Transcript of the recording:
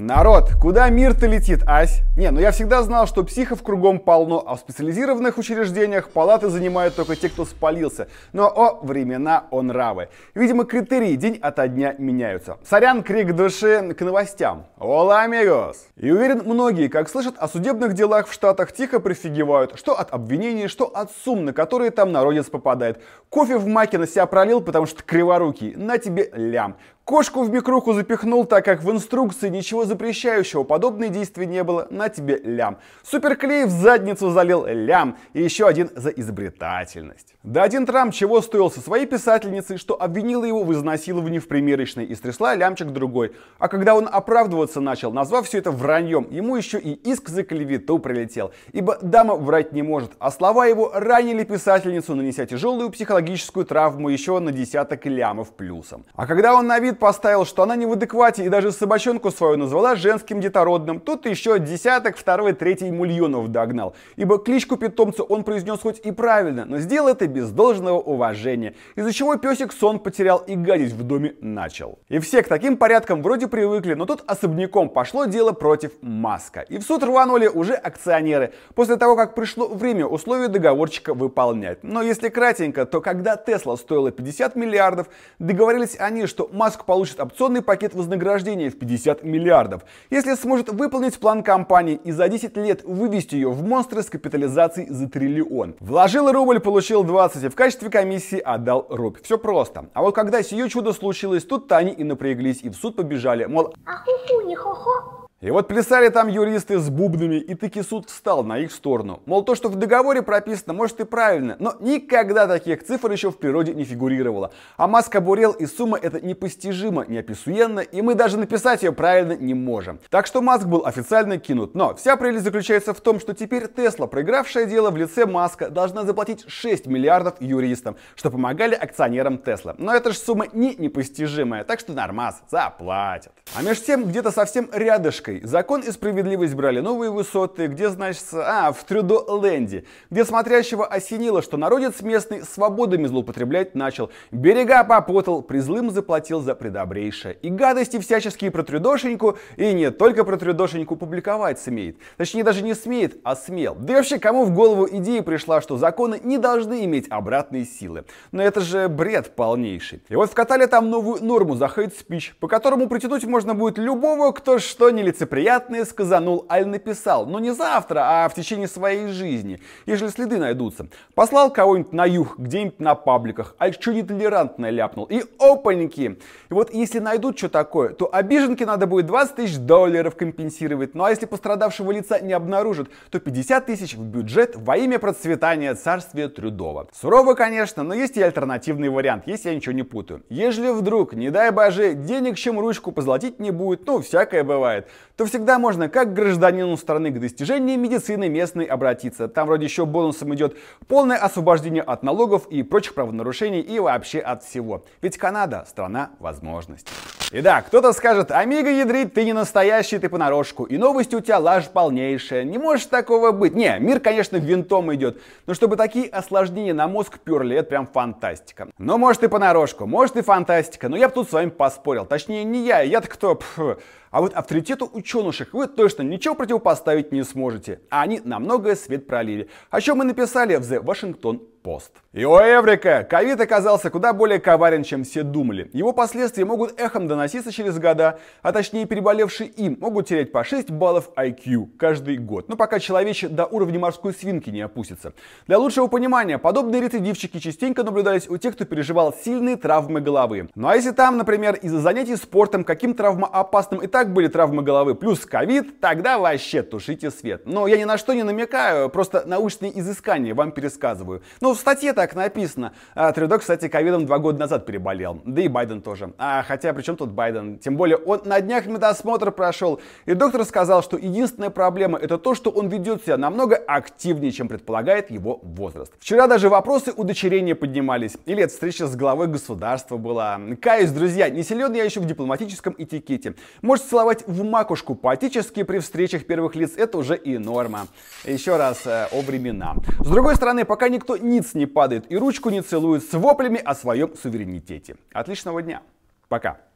Народ, куда мир-то летит, ась? Не, ну я всегда знал, что психов кругом полно, а в специализированных учреждениях палаты занимают только те, кто спалился. Но о, времена, о нравы. Видимо, критерии день ото дня меняются. Сорян, крик души к новостям. Ола, амигос! И уверен, многие, как слышат о судебных делах в Штатах, тихо прифигевают, что от обвинений, что от сумм, на которые там народец попадает. Кофе в маке на себя пролил, потому что криворукий. На тебе лям. Кошку в микруху запихнул, так как в инструкции ничего запрещающего подобные действия не было, на тебе лям. Суперклей в задницу залил лям, и еще один за изобретательность. Да один Трамп чего стоил со своей писательницей, что обвинила его в изнасиловании в примерочной и стрясла лямчик другой. А когда он оправдываться начал, назвав все это враньем, ему еще и иск за клевету прилетел, ибо дама врать не может, а слова его ранили писательницу, нанеся тяжелую психологическую травму еще на десяток лямов плюсом. А когда он на вид поставил, что она не в адеквате и даже собачонку свою назвала женским детородным. Тут еще десяток, второй, третий мульонов догнал. Ибо кличку питомца он произнес хоть и правильно, но сделал это без должного уважения. Из-за чего песик сон потерял и гадить в доме начал. И все к таким порядкам вроде привыкли, но тут особняком пошло дело против Маска. И в суд рванули уже акционеры, после того, как пришло время условия договорчика выполнять. Но если кратенько, то когда Тесла стоила 50 миллиардов, договорились они, что Маск получит опционный пакет вознаграждения в 50 миллиардов, если сможет выполнить план компании и за 10 лет вывести ее в монстры с капитализацией за триллион. Вложил рубль, получил 20 и в качестве комиссии отдал рубь. Все просто. А вот когда сие чудо случилось, тут-то они и напряглись и в суд побежали, мол, а ху-ху, не хо-хо, и вот плясали там юристы с бубнами, и таки суд встал на их сторону. Мол, то, что в договоре прописано, может и правильно, но никогда таких цифр еще в природе не фигурировало. А маска Бурел и сумма это непостижимо, неописуенно, и мы даже написать ее правильно не можем. Так что Маск был официально кинут. Но вся прелесть заключается в том, что теперь Тесла, проигравшая дело в лице Маска, должна заплатить 6 миллиардов юристам, что помогали акционерам Тесла. Но эта же сумма не непостижимая, так что нормас, заплатят. А между тем, где-то совсем рядышком Луганской. Закон и справедливость брали новые высоты, где, значится, а, в Трюдо-Ленде, где смотрящего осенило, что народец местный свободами злоупотреблять начал, берега попотал, призлым заплатил за предобрейшее. И гадости всяческие про Трюдошеньку, и не только про Трюдошеньку, публиковать смеет. Точнее, даже не смеет, а смел. Да и вообще, кому в голову идея пришла, что законы не должны иметь обратные силы? Но это же бред полнейший. И вот вкатали там новую норму за хейт-спич, по которому притянуть можно будет любого, кто что не лиц лицеприятные сказанул, аль написал, но не завтра, а в течение своей жизни, если следы найдутся. Послал кого-нибудь на юг, где-нибудь на пабликах, аль что нетолерантное ляпнул, и опаньки. И вот если найдут что такое, то обиженке надо будет 20 тысяч долларов компенсировать, ну а если пострадавшего лица не обнаружат, то 50 тысяч в бюджет во имя процветания царствия Трюдова. Сурово, конечно, но есть и альтернативный вариант, если я ничего не путаю. Если вдруг, не дай боже, денег чем ручку позолотить не будет, ну всякое бывает, то всегда можно как гражданину страны к достижению медицины местной обратиться. Там вроде еще бонусом идет полное освобождение от налогов и прочих правонарушений и вообще от всего. Ведь Канада – страна возможностей. И да, кто-то скажет, Амиго ядрить, ты не настоящий, ты понарошку, и новость у тебя лаж полнейшая, не может такого быть. Не, мир, конечно, винтом идет, но чтобы такие осложнения на мозг перли, это прям фантастика. Но может и понарошку, может и фантастика, но я бы тут с вами поспорил. Точнее, не я, я-то кто... Пф, а вот авторитету ученушек вы точно ничего противопоставить не сможете. А они намного свет пролили. О а чем мы написали в The Washington пост. И о Эврика! Ковид оказался куда более коварен, чем все думали. Его последствия могут эхом доноситься через года, а точнее переболевшие им могут терять по 6 баллов IQ каждый год. Но пока человече до уровня морской свинки не опустится. Для лучшего понимания, подобные рецидивчики частенько наблюдались у тех, кто переживал сильные травмы головы. Ну а если там, например, из-за занятий спортом, каким травмоопасным и так были травмы головы, плюс ковид, тогда вообще тушите свет. Но я ни на что не намекаю, просто научные изыскания вам пересказываю. Ну, ну, в статье так написано. А, Трюдо, кстати, ковидом два года назад переболел. Да и Байден тоже. А, хотя, при чем тут Байден? Тем более, он на днях медосмотр прошел. И доктор сказал, что единственная проблема это то, что он ведет себя намного активнее, чем предполагает его возраст. Вчера даже вопросы удочерения поднимались. Или это встреча с главой государства была. Каюсь, друзья, не силен я еще в дипломатическом этикете. Может целовать в макушку поотически при встречах первых лиц, это уже и норма. Еще раз э, о времена. С другой стороны, пока никто не ниц не падает и ручку не целует с воплями о своем суверенитете. Отличного дня. Пока.